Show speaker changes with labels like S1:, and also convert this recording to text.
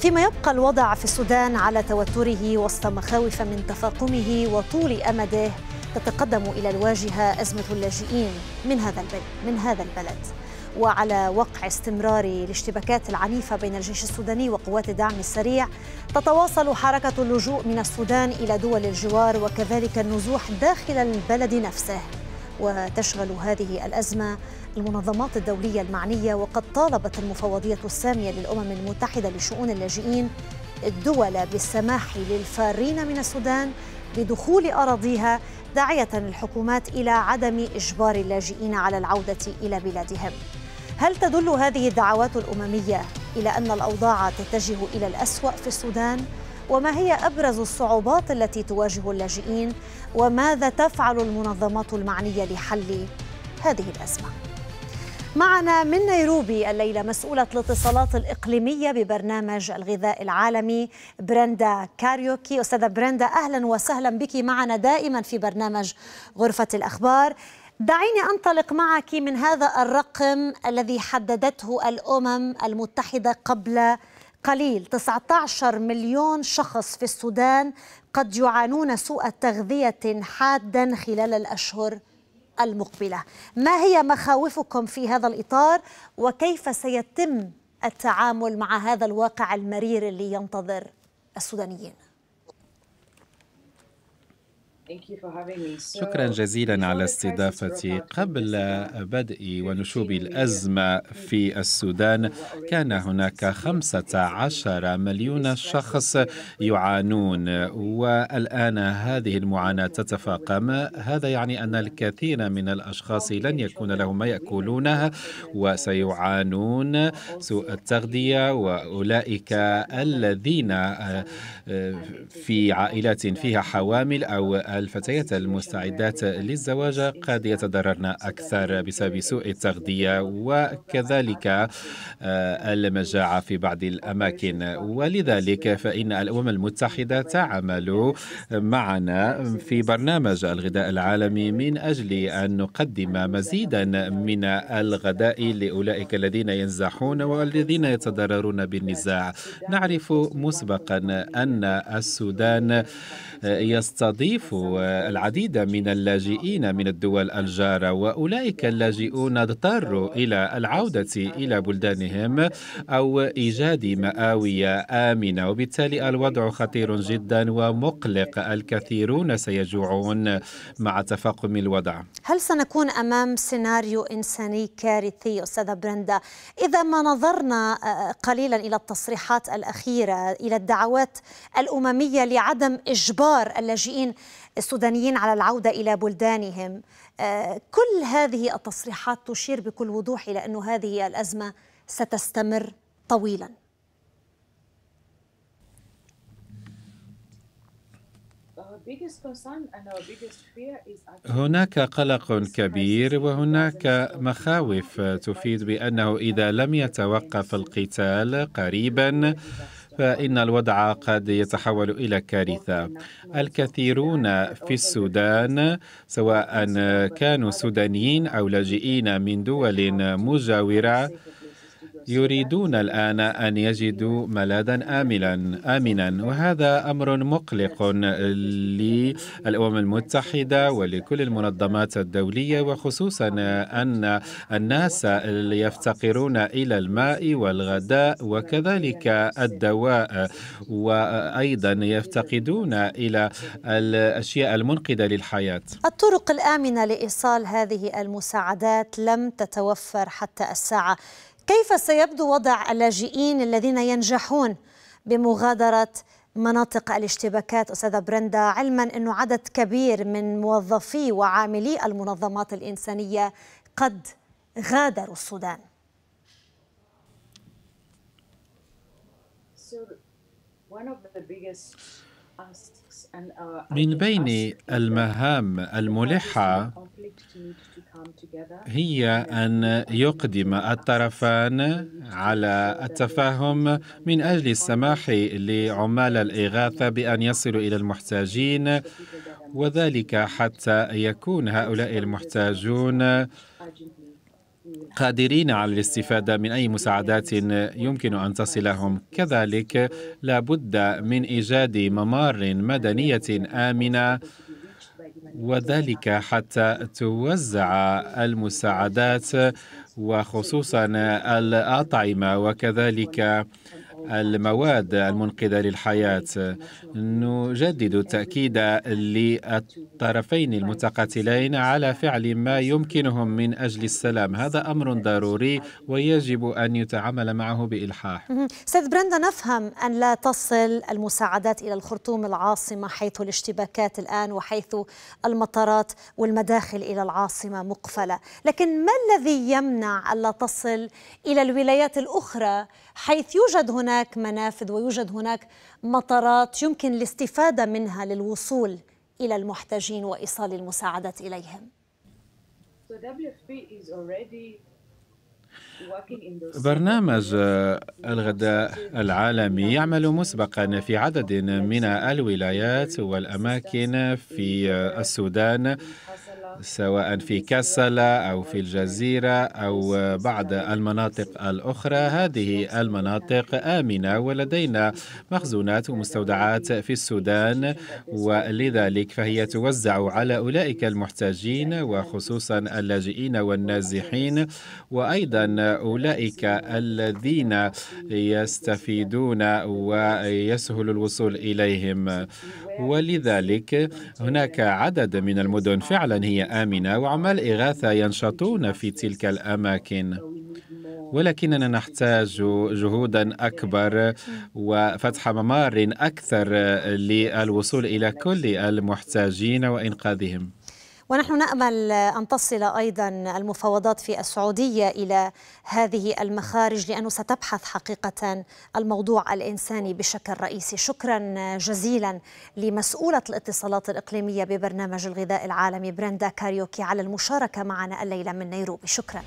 S1: فيما يبقى الوضع في السودان على توتره وسط مخاوف من تفاقمه وطول امده تتقدم الى الواجهه ازمه اللاجئين من هذا البلد من هذا البلد وعلى وقع استمرار الاشتباكات العنيفه بين الجيش السوداني وقوات الدعم السريع تتواصل حركه اللجوء من السودان الى دول الجوار وكذلك النزوح داخل البلد نفسه وتشغل هذه الأزمة المنظمات الدولية المعنية وقد طالبت المفوضية السامية للأمم المتحدة لشؤون اللاجئين الدول بالسماح للفارين من السودان بدخول أراضيها داعية الحكومات إلى عدم إجبار اللاجئين على العودة إلى بلادهم هل تدل هذه الدعوات الأممية إلى أن الأوضاع تتجه إلى الأسوأ في السودان؟ وما هي أبرز الصعوبات التي تواجه اللاجئين وماذا تفعل المنظمات المعنية لحل هذه الأزمة معنا من نيروبي الليلة مسؤولة الاتصالات الإقليمية ببرنامج الغذاء العالمي برندا كاريوكي أستاذة برندا أهلا وسهلا بك معنا دائما في برنامج غرفة الأخبار دعيني أنطلق معك من هذا الرقم الذي حددته الأمم المتحدة قبل قليل 19 مليون شخص في السودان قد يعانون سوء تغذية حادا خلال الأشهر المقبلة ما هي مخاوفكم في هذا الإطار وكيف سيتم التعامل مع هذا الواقع المرير اللي ينتظر السودانيين شكرا جزيلا على استضافتي
S2: قبل بدء ونشوب الأزمة في السودان كان هناك 15 مليون شخص يعانون والآن هذه المعاناة تتفاقم هذا يعني أن الكثير من الأشخاص لن يكون لهم ما يأكلونه وسيعانون سوء التغذية وأولئك الذين آه، في عائلات فيها حوامل أو الفتيات المستعدات للزواج قد يتضررن أكثر بسبب سوء التغذية وكذلك آه، المجاعة في بعض الأماكن ولذلك فإن الأمم المتحدة تعمل معنا في برنامج الغذاء العالمي من أجل أن نقدم مزيدا من الغذاء لأولئك الذين ينزحون والذين يتضررون بالنزاع نعرف مسبقا أن السودان يستضيف العديد من اللاجئين من الدول الجارة وأولئك اللاجئون اضطروا إلى العودة إلى بلدانهم أو إيجاد مآوية آمنة وبالتالي الوضع خطير جدا ومقلق الكثيرون سيجوعون مع تفاقم الوضع
S1: هل سنكون أمام سيناريو إنساني كارثي أستاذة برندا إذا ما نظرنا آه، آه، قليلا إلى التصريحات الأخيرة إلى الدعوات الأممية لعدم إجبار اللاجئين السودانيين على العودة إلى بلدانهم آه، كل هذه التصريحات تشير بكل وضوح إلى أن هذه الأزمة ستستمر طويلا
S2: هناك قلق كبير وهناك مخاوف تفيد بانه اذا لم يتوقف القتال قريبا فإن الوضع قد يتحول إلى كارثة الكثيرون في السودان سواء كانوا سودانيين أو لاجئين من دول مجاورة يريدون الآن أن يجدوا ملاذا آملا آمنا وهذا أمر مقلق للأمم المتحدة ولكل المنظمات الدولية وخصوصا أن الناس يفتقرون إلى الماء والغداء وكذلك الدواء وأيضا يفتقدون إلى الأشياء المنقذة للحياة
S1: الطرق الآمنة لإيصال هذه المساعدات لم تتوفر حتى الساعة كيف سيبدو وضع اللاجئين الذين ينجحون بمغادرة مناطق الاشتباكات أستاذة برندا علما أنه عدد كبير من موظفي وعاملي المنظمات الإنسانية قد غادروا السودان
S2: من بين المهام الملحة هي أن يقدم الطرفان على التفاهم من أجل السماح لعمال الإغاثة بأن يصلوا إلى المحتاجين وذلك حتى يكون هؤلاء المحتاجون قادرين على الاستفادة من أي مساعدات يمكن أن تصلهم كذلك لابد من إيجاد ممار مدنية آمنة وذلك حتى توزع المساعدات وخصوصا الأطعمة وكذلك المواد المنقذة للحياة نجدد التأكيد للطرفين المتقاتلين على فعل ما يمكنهم من أجل السلام هذا أمر ضروري ويجب أن يتعامل معه بإلحاح
S1: سيد برندا نفهم أن لا تصل المساعدات إلى الخرطوم العاصمة حيث الاشتباكات الآن وحيث المطارات والمداخل إلى العاصمة مقفلة لكن ما الذي يمنع ألا تصل إلى الولايات الأخرى حيث يوجد هنا هناك منافذ ويوجد هناك مطارات يمكن الاستفاده منها للوصول الى المحتاجين وايصال المساعدات اليهم. برنامج
S2: الغداء العالمي يعمل مسبقا في عدد من الولايات والاماكن في السودان سواء في كسلا أو في الجزيرة أو بعض المناطق الأخرى هذه المناطق آمنة ولدينا مخزونات ومستودعات في السودان ولذلك فهي توزع على أولئك المحتاجين وخصوصا اللاجئين والنازحين وأيضا أولئك الذين يستفيدون ويسهل الوصول إليهم ولذلك هناك عدد من المدن فعلا هي آمنة وعمال إغاثة ينشطون في تلك الأماكن ولكننا نحتاج جهودا اكبر وفتح ممار اكثر للوصول الى كل المحتاجين وانقاذهم
S1: ونحن نأمل أن تصل أيضا المفاوضات في السعودية إلى هذه المخارج لأنه ستبحث حقيقة الموضوع الإنساني بشكل رئيسي شكرا جزيلا لمسؤولة الاتصالات الإقليمية ببرنامج الغذاء العالمي برندا كاريوكي على المشاركة معنا الليلة من نيروبي شكرا